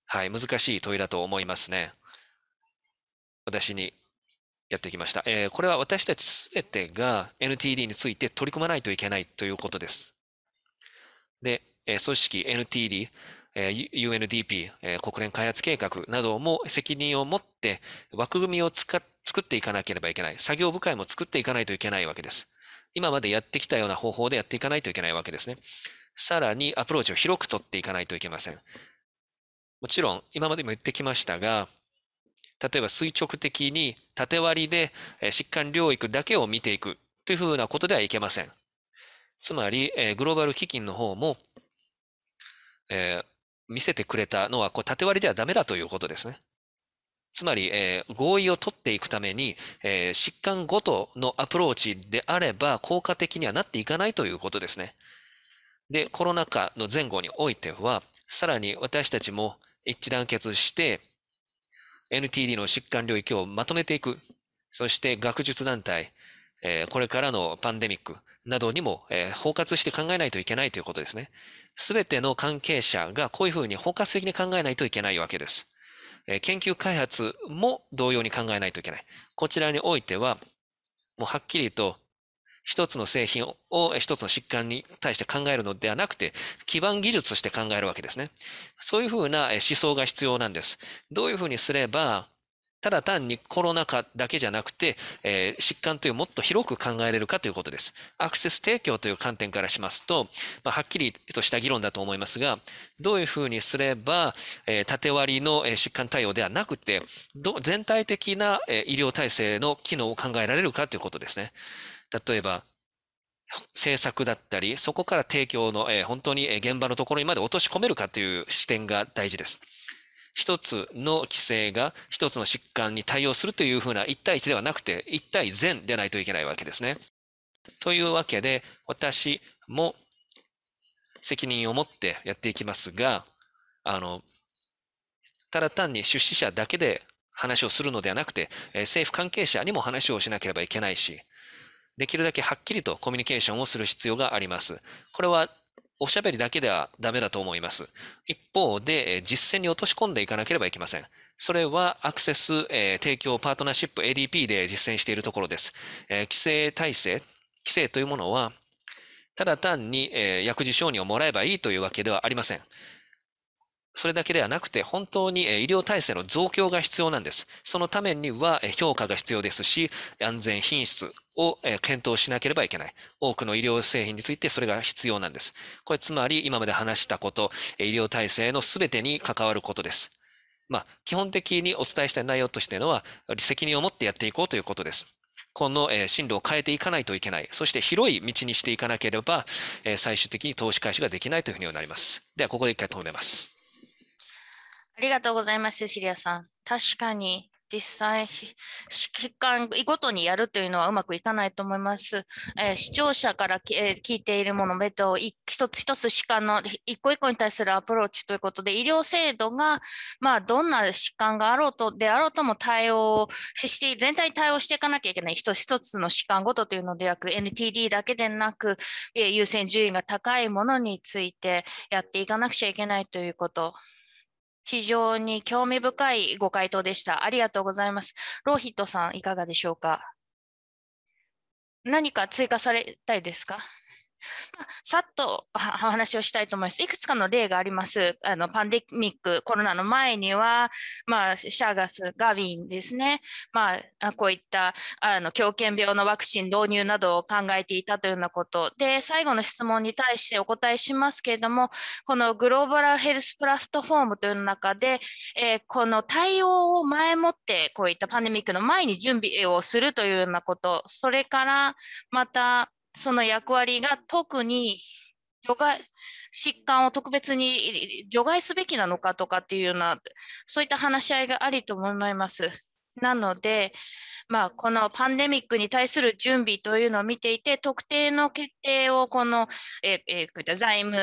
はい、難しい問いだと思いますね。私にやってきました。えー、これは私たちすべてが NTD について取り組まないといけないということです。で、組織 NTD、UNDP、国連開発計画なども責任を持って枠組みを作っていかなければいけない。作業部会も作っていかないといけないわけです。今までやってきたような方法でやっていかないといけないわけですね。さらにアプローチを広く取っていかないといけません。もちろん、今までも言ってきましたが、例えば垂直的に縦割りで疾患療育だけを見ていくというふうなことではいけません。つまり、えー、グローバル基金の方も、えー、見せてくれたのは、こう、縦割りではダメだということですね。つまり、えー、合意を取っていくために、えー、疾患ごとのアプローチであれば効果的にはなっていかないということですね。で、コロナ禍の前後においては、さらに私たちも一致団結して、NTD の疾患領域をまとめていく。そして学術団体、えこれからのパンデミックなどにも、え包括して考えないといけないということですね。すべての関係者がこういうふうに包括的に考えないといけないわけです。え研究開発も同様に考えないといけない。こちらにおいては、もうはっきりと一つの製品を一つの疾患に対して考えるのではなくて、基盤技術として考えるわけですね。そういうふうな思想が必要なんです。どういうふうにすれば、ただ単にコロナ禍だけじゃなくて、えー、疾患というもっと広く考えれるかということです。アクセス提供という観点からしますと、まあ、はっきりとした議論だと思いますが、どういうふうにすれば、えー、縦割りの疾患対応ではなくて、ど全体的な、えー、医療体制の機能を考えられるかということですね。例えば、政策だったり、そこから提供の、えー、本当に現場のところにまで落とし込めるかという視点が大事です。一つの規制が一つの疾患に対応するというふうな一対一ではなくて、一対全でないといけないわけですね。というわけで、私も責任を持ってやっていきますが、あの、ただ単に出資者だけで話をするのではなくて、政府関係者にも話をしなければいけないし、できるだけはっきりとコミュニケーションをする必要があります。これはおしゃべりだけではダメだと思います。一方で、実践に落とし込んでいかなければいけません。それは、アクセス、えー、提供パートナーシップ ADP で実践しているところです。えー、規制体制、規制というものは、ただ単に、えー、薬事承認をもらえばいいというわけではありません。それだけではなくて、本当に医療体制の増強が必要なんです。そのためには評価が必要ですし、安全品質を検討しなければいけない。多くの医療製品についてそれが必要なんです。これつまり今まで話したこと、医療体制の全てに関わることです。まあ、基本的にお伝えしたい内容としてのは、責任を持ってやっていこうということです。この進路を変えていかないといけない。そして広い道にしていかなければ、最終的に投資開始ができないというふうになります。では、ここで一回止めます。ありがとうございます、セシリアさん。確かに、実際、疾患ごとにやるというのはうまくいかないと思います。えー、視聴者から、えー、聞いているもの、目とド一つ一つ疾患の一個一個に対するアプローチということで、医療制度が、まあ、どんな疾患があろうとであろうとも対応して、全体に対応していかなきゃいけない、一つ一つの疾患ごとというのではなく、NTD だけでなく、えー、優先順位が高いものについてやっていかなくちゃいけないということ。非常に興味深いご回答でした。ありがとうございます。ローヒットさん、いかがでしょうか何か追加されたいですかまあ、さっとお話をしたいと思います。いくつかの例があります。あのパンデミック、コロナの前には、まあ、シャーガス、ガビンですね、まあ、こういったあの狂犬病のワクチン導入などを考えていたというようなこと。で、最後の質問に対してお答えしますけれども、このグローバルヘルスプラットフォームという中で、えー、この対応を前もって、こういったパンデミックの前に準備をするというようなこと、それからまた、その役割が特に除外疾患を特別に除外すべきなのかとかっていうようなそういった話し合いがありと思います。なので、まあ、このパンデミックに対する準備というのを見ていて、特定の決定をこの、ええ財務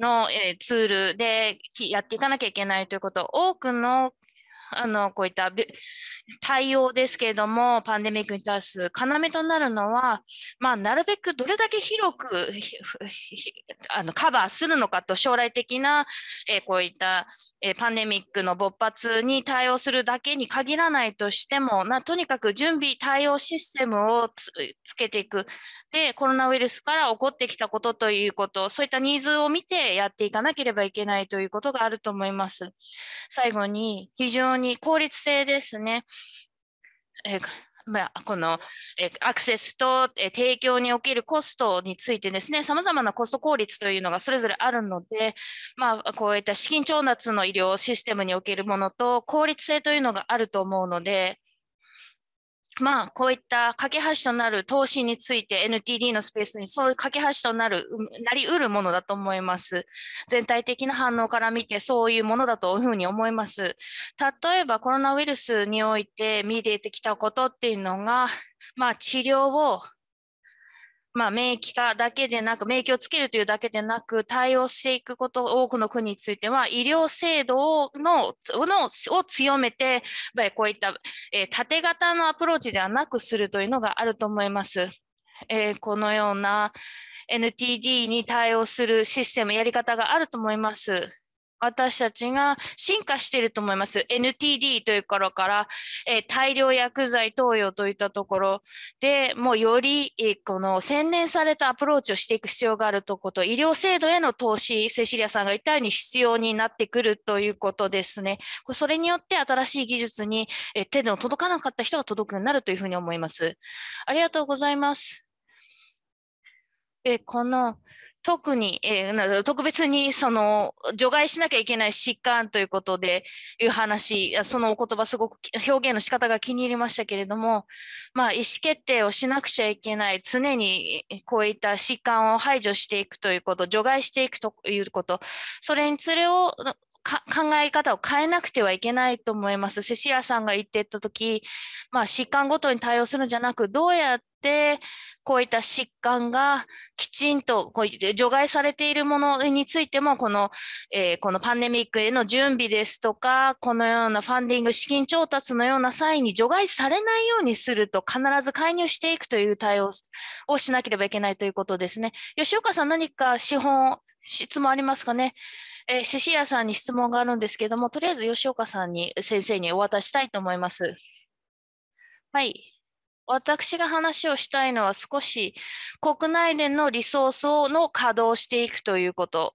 の、えツールでやっていかなきゃいけないということ、多くのあのこういった対応ですけれども、パンデミックに対する要となるのは、まあ、なるべくどれだけ広くあのカバーするのかと、将来的な、えこういった、えパンデミックの勃発に対応するだけに限らないとしても、なとにかく準備、対応システムをつけていく、で、コロナウイルスから起こってきたことということ、そういったニーズを見てやっていかなければいけないということがあると思います。最後に非常にに効率性ですね。えまあ、このアクセスと提供におけるコストについてですね、さまざまなコスト効率というのがそれぞれあるので、まあ、こういった資金調達の医療システムにおけるものと効率性というのがあると思うので、まあ、こういった架け橋となる投資について NTD のスペースにそういう架け橋となる、なりうるものだと思います。全体的な反応から見てそういうものだというふうに思います。例えばコロナウイルスにおいて見えてきたことっていうのが、まあ、治療をまあ、免疫化だけでなく、免疫をつけるというだけでなく、対応していくこと多くの国については、医療制度ののを強めて、こういった、えー、縦型のアプローチではなくするというのがあると思います。えー、このような NTD に対応するシステム、やり方があると思います。私たちが進化していると思います。NTD というところから、えー、大量薬剤投与といったところでもうより、えー、この洗練されたアプローチをしていく必要があるということ、医療制度への投資、セシリアさんが言ったように必要になってくるということですね。それによって新しい技術に、えー、手の届かなかった人が届くようになるというふうに思います。ありがとうございます。えこの特に、えー、特別にその除外しなきゃいけない疾患ということでいう話そのお言葉すごく表現の仕方が気に入りましたけれども、まあ、意思決定をしなくちゃいけない常にこういった疾患を排除していくということ除外していくということそれにつれを考え方を変えなくてはいけないと思います。セシアさんが言ってた時、まあ、疾患ごとに対応するんじゃなくどうやってこういった疾患がきちんとこう除外されているものについてもこの,、えー、このパンデミックへの準備ですとかこのようなファンディング資金調達のような際に除外されないようにすると必ず介入していくという対応をしなければいけないということですね。吉岡さん何か資本質問ありますかねえー、シシアさんに質問があるんですけども、とりあえず吉岡さんに、先生にお渡したいと思います。はい。私が話をしたいのは少し国内でのリソースをの稼働していくということ。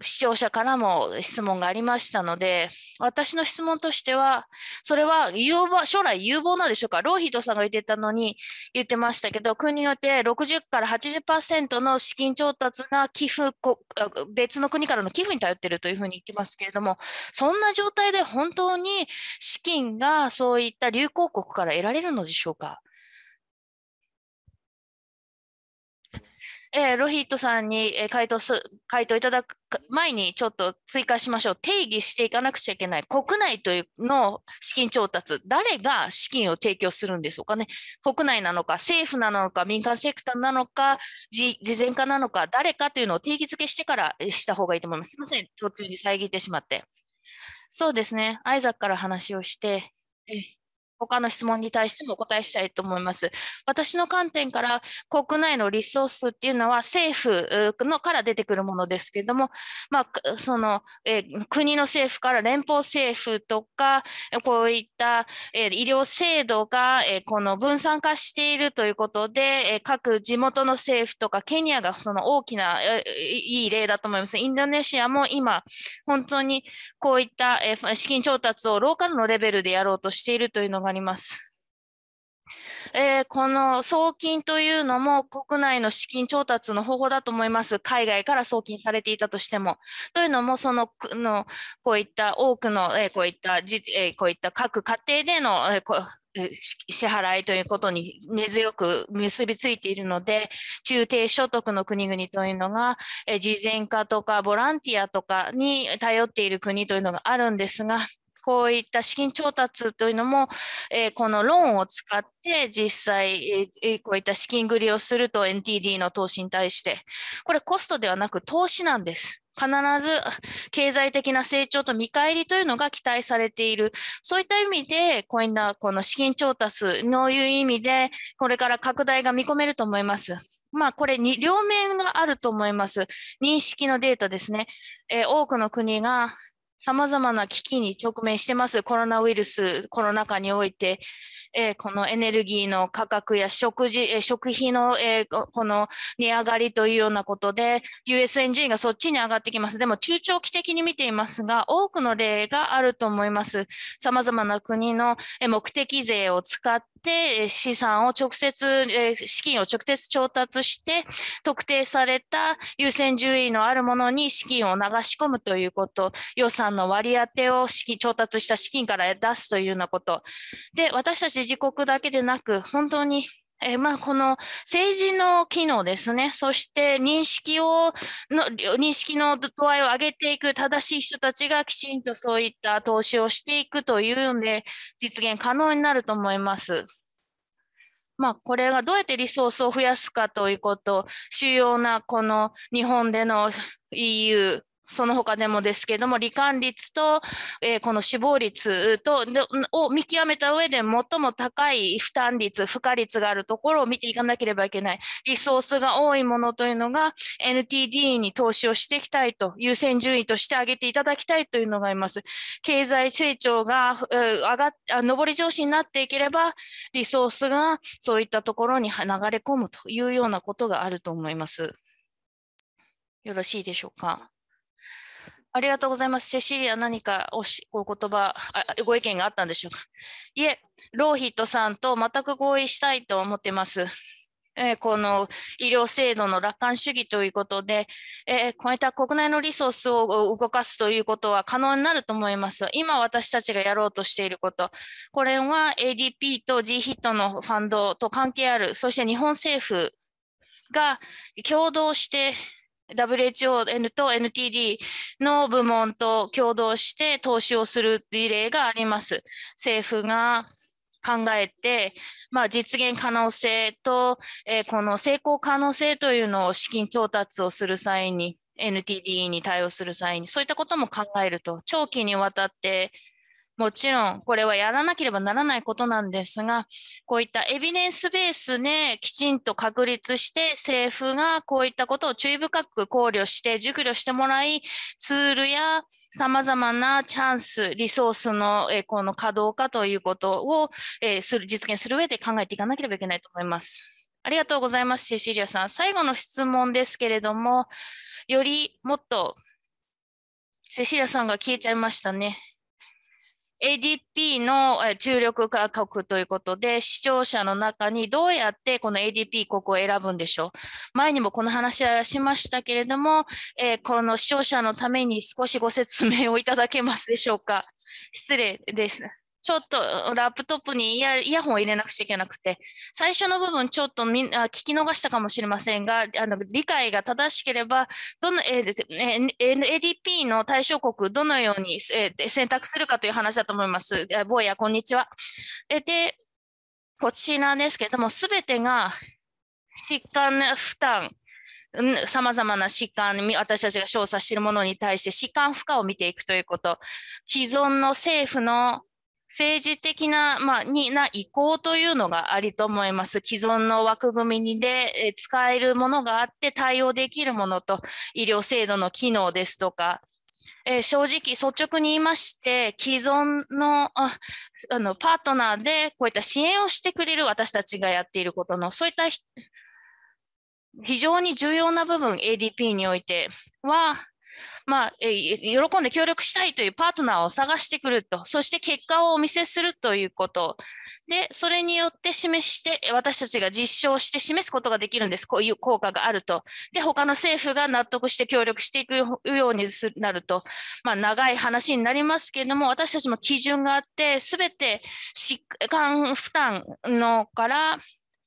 視聴者からも質問がありましたので、私の質問としては、それは有望将来有望なんでしょうか、ローヒートさんが言ってたのに言ってましたけど、国によって60から80%の資金調達が寄付別の国からの寄付に頼っているというふうに言ってますけれども、そんな状態で本当に資金がそういった流行国から得られるのでしょうか。えー、ロヒットさんに、え回答す回答いただく前にちょっと追加しましょう。定義していかなくちゃいけない国内というの資金調達、誰が資金を提供するんでしょうかね。国内なのか、政府なのか、民間セクターなのか、事前化なのか、誰かというのを定義づけしてからした方がいいと思います。すみません、途中に遮ってしまって。そうですね、アイザックから話をして。え他の質問に対してもお答えしたいと思います。私の観点から国内のリソースっていうのは政府のから出てくるものですけれども、まあ、その、え国の政府から連邦政府とかこういった、え医療制度が、えこの分散化しているということで、え各地元の政府とかケニアがその大きな、いい例だと思います。インドネシアも今本当にこういった、え資金調達をローカルのレベルでやろうとしているというのがります。えー、この送金というのも国内の資金調達の方法だと思います。海外から送金されていたとしても。というのも、そののこういった多くの、えー、こういったえー、こういった各家庭での、えーこ支払いということに根強く結びついているので、中低所得の国々というのが、慈善家とかボランティアとかに頼っている国というのがあるんですが、こういった資金調達というのも、えー、このローンを使って実際、えー、こういった資金繰りをすると NTD の投資に対して、これコストではなく投資なんです。必ず経済的な成長と見返りというのが期待されている。そういった意味で、こんなこの資金調達のいう意味で、これから拡大が見込めると思います。まあ、これに両面があると思います。認識のデータですね。えー、多くの国がさまざまな危機に直面してます。コロナウイルス、コロナ禍において、えー、このエネルギーの価格や食事、えー、食費の、えー、この値上がりというようなことで、USNG がそっちに上がってきます。でも中長期的に見ていますが、多くの例があると思います。様々な国の目的税を使っで、資産を直接、資金を直接調達して、特定された優先順位のあるものに資金を流し込むということ、予算の割り当てを資金調達した資金から出すというようなこと。で、私たち自国だけでなく、本当にえまあ、この政治の機能ですね、そして認識をの、認識の度合いを上げていく正しい人たちがきちんとそういった投資をしていくというので、実現可能になると思います。まあ、これがどうやってリソースを増やすかということ、主要なこの日本での EU、その他でもですけれども、罹患率と、えー、この死亡率とを見極めた上で、最も高い負担率、負荷率があるところを見ていかなければいけない、リソースが多いものというのが、NTD に投資をしていきたいと、優先順位として挙げていただきたいというのがあります。経済成長が上が上り調子になっていければ、リソースがそういったところに流れ込むというようなことがあると思います。よろしいでしょうか。ありがとうございます。セシリア、何かおしご言葉あ、ご意見があったんでしょうか。いえ、ローヒットさんと全く合意したいと思っています。えー、この医療制度の楽観主義ということで、えー、こういった国内のリソースを動かすということは可能になると思います。今私たちがやろうとしていること、これは ADP と GHIT のファンドと関係ある、そして日本政府が共同して WHO n と NTD の部門と共同して投資をする事例があります。政府が考えて、まあ、実現可能性と、えー、この成功可能性というのを資金調達をする際に NTD に対応する際にそういったことも考えると長期にわたってもちろんこれはやらなければならないことなんですが、こういったエビデンスベースできちんと確立して、政府がこういったことを注意深く考慮して、熟慮してもらい、ツールやさまざまなチャンス、リソースの、えこの稼働化ということを、えする実現する上で考えていかなければいけないと思います。ありがとうございます、セシリアさん。最後の質問ですけれども、よりもっとセシリアさんが消えちゃいましたね。ADP の注力価格ということで、視聴者の中にどうやってこの ADP ここを選ぶんでしょう。前にもこの話はしましたけれども、えー、この視聴者のために少しご説明をいただけますでしょうか。失礼です。ちょっとラップトップにイヤイヤホンを入れなくちゃいけなくて、最初の部分ちょっとみんな聞き逃したかもしれませんが、あの理解が正しければ、どの、えーえー、ADP の対象国、どのように、えー、選択するかという話だと思います。坊や、こんにちは。で、こちらですけれども、すべてが疾患負担、さまざまな疾患、私たちが調査しているものに対して疾患負荷を見ていくということ、既存の政府の政治的な,、まあ、にな移行というのがありと思います。既存の枠組みで使えるものがあって対応できるものと医療制度の機能ですとか、え正直率直に言いまして既存のああのパートナーでこういった支援をしてくれる私たちがやっていることのそういった非常に重要な部分 ADP においてはまあ、え喜んで協力したいというパートナーを探してくると、そして結果をお見せするということ。で、それによって示して、私たちが実証して示すことができるんです。こういう効果があると。で、他の政府が納得して協力していくようになると、まあ、長い話になりますけれども、私たちも基準があって、すべて疾患負担のから、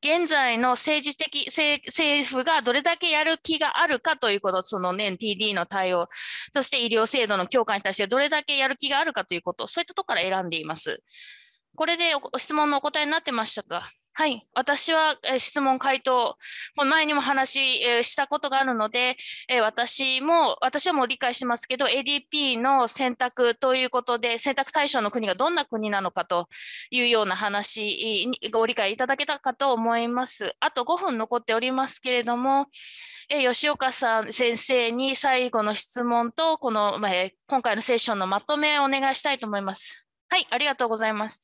現在の政治的政府がどれだけやる気があるかということ、そのね、TD の対応、そして医療制度の強化に対してどれだけやる気があるかということ、そういったところから選んでいます。これで質問のお答えになってましたかはい。私は、え質問回答、前にも話、えしたことがあるので、え私も、私はもう理解してますけど、ADP の選択ということで、選択対象の国がどんな国なのかというような話にご理解いただけたかと思います。あと5分残っておりますけれども、え吉岡さん先生に最後の質問と、この、ま今回のセッションのまとめをお願いしたいと思います。はい、ありがとうございます。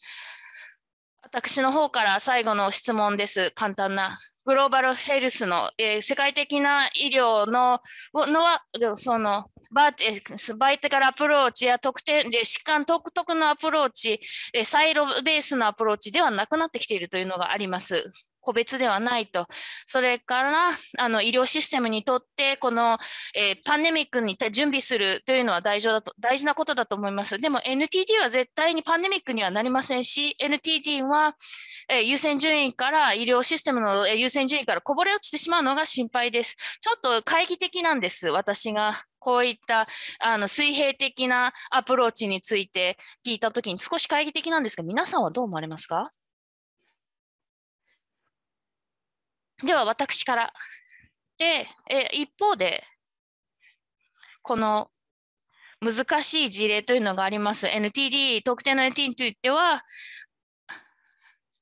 私の方から最後の質問です。簡単な。グローバルヘルスの、えー、世界的な医療ののはそのバーバイテカルアプローチや特定で疾患独特のアプローチ、サイロベースのアプローチではなくなってきているというのがあります。個別ではないと、それからあの医療システムにとって、この、えー、パンデミックに準備するというのは大事だと大事なことだと思います。でも NTD は絶対にパンデミックにはなりませんし、NTD は、えー、優先順位から、医療システムの優先順位からこぼれ落ちてしまうのが心配です。ちょっと懐疑的なんです、私が。こういったあの水平的なアプローチについて聞いたときに少し懐疑的なんですが、皆さんはどう思われますかでは私から。で、え一方で、この難しい事例というのがあります。NTD、特定の NTD については、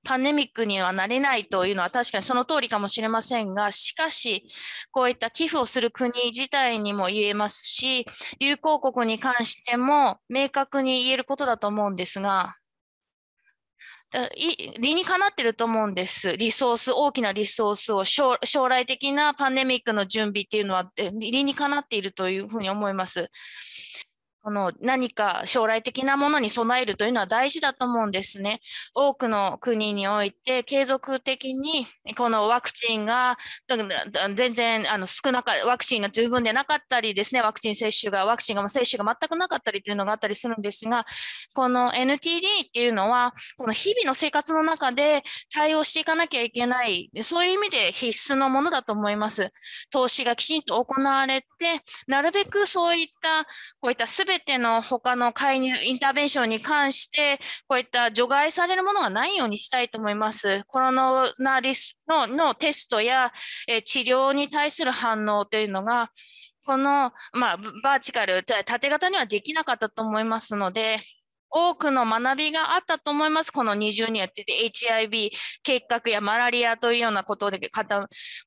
パンデミックにはなれないというのは確かにその通りかもしれませんが、しかし、こういった寄付をする国自体にも言えますし、友好国に関しても明確に言えることだと思うんですが、理にかなってると思うんです。リソース、大きなリソースを将来的なパンデミックの準備っていうのは理にかなっているというふうに思います。この何か将来的なものに備えるというのは大事だと思うんですね。多くの国において継続的にこのワクチンが全然あの少なかワクチンが十分でなかったりですね、ワクチン接種が、ワクチンが接種が全くなかったりというのがあったりするんですが、この NTD っていうのは、この日々の生活の中で対応していかなきゃいけない、そういう意味で必須のものだと思います。投資がきちんと行われて、なるべくそういった、こういったすべての他の介入、インターベンションに関して、こういった除外されるものがないようにしたいと思います。コロナリスののテストや、え治療に対する反応というのが、この、まあ、バーチカル、縦型にはできなかったと思いますので、多くの学びがあったと思います。この20年やってて、HIV、結核やマラリアというようなことで、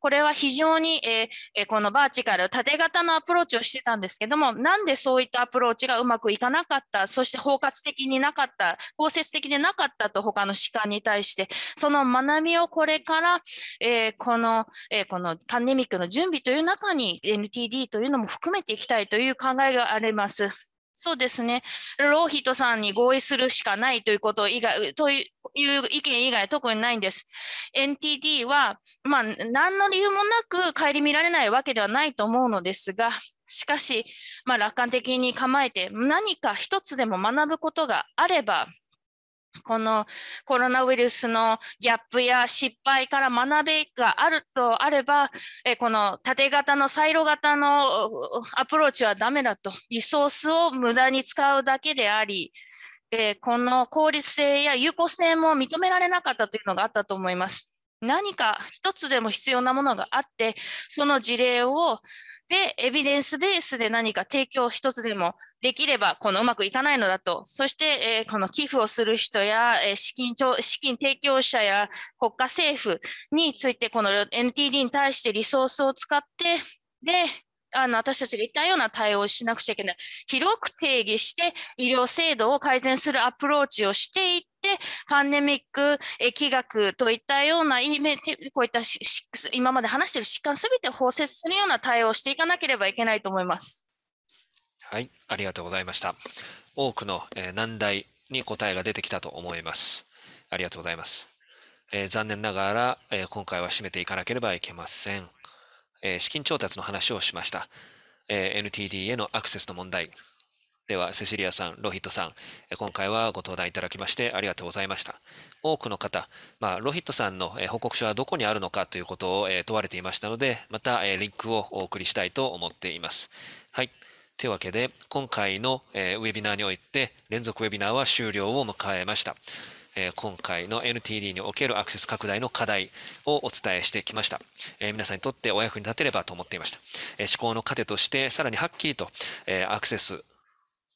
これは非常に、えー、このバーチカル、縦型のアプローチをしてたんですけども、なんでそういったアプローチがうまくいかなかった、そして包括的になかった、包摂的でなかったと他の疾患に対して、その学びをこれから、えー、この、えー、このパンデミックの準備という中に NTD というのも含めていきたいという考えがあります。そうですね。ローヒトさんに合意するしかないということ以外、という意見以外特にないんです。NTD は、まあ、何の理由もなく顧みられないわけではないと思うのですが、しかし、まあ、楽観的に構えて何か一つでも学ぶことがあればこのコロナウイルスのギャップや失敗から学べがあるとあれば、えこの縦型のサイロ型のアプローチはダメだと、リソースを無駄に使うだけであり、えこの効率性や有効性も認められなかったというのがあったと思います。何か一つでも必要なものがあって、その事例をで、エビデンスベースで何か提供一つでもできれば、このうまくいかないのだと、そして、えー、この寄付をする人や、えー、資金資金提供者や国家政府について、この NTD に対してリソースを使って、で、あの私たちが言ったような対応をしなくちゃいけない。広く定義して医療制度を改善するアプローチをしていっで、パンデミック、疫学といったような、こういった今まで話している疾患すべて包摂するような対応をしていかなければいけないと思います。はい、ありがとうございました。多くの難題に答えが出てきたと思います。ありがとうございます。えー、残念ながら、えー、今回は締めていかなければいけません。えー、資金調達の話をしました。え NTD へのアクセスの問題、では、セシリアさん、ロヒットさん、今回はご登壇いただきましてありがとうございました。多くの方、まあ、ロヒットさんの報告書はどこにあるのかということを問われていましたので、またリンクをお送りしたいと思っています。はい。というわけで、今回のウェビナーにおいて、連続ウェビナーは終了を迎えました。今回の NTD におけるアクセス拡大の課題をお伝えしてきました。皆さんにとってお役に立てればと思っていました。思考の糧として、さらにはっきりとアクセス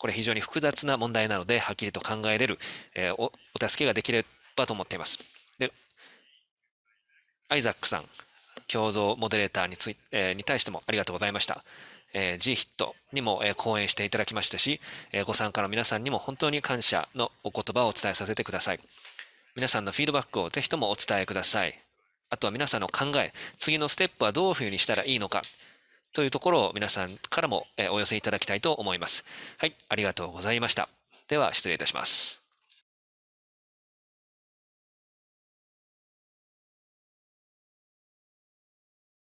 これ非常に複雑な問題なので、はっきりと考えれる、えー、おお助けができればと思っています。で、アイザックさん、共同モデレーターについ、えー、に対してもありがとうございました。えー、GHIT にも、えー、講演していただきましたし、えー、ご参加の皆さんにも本当に感謝のお言葉をお伝えさせてください。皆さんのフィードバックをぜひともお伝えください。あとは皆さんの考え、次のステップはどういうふうにしたらいいのか、というところを皆さんからもお寄せいただきたいと思います。はい、ありがとうございました。では失礼いたします。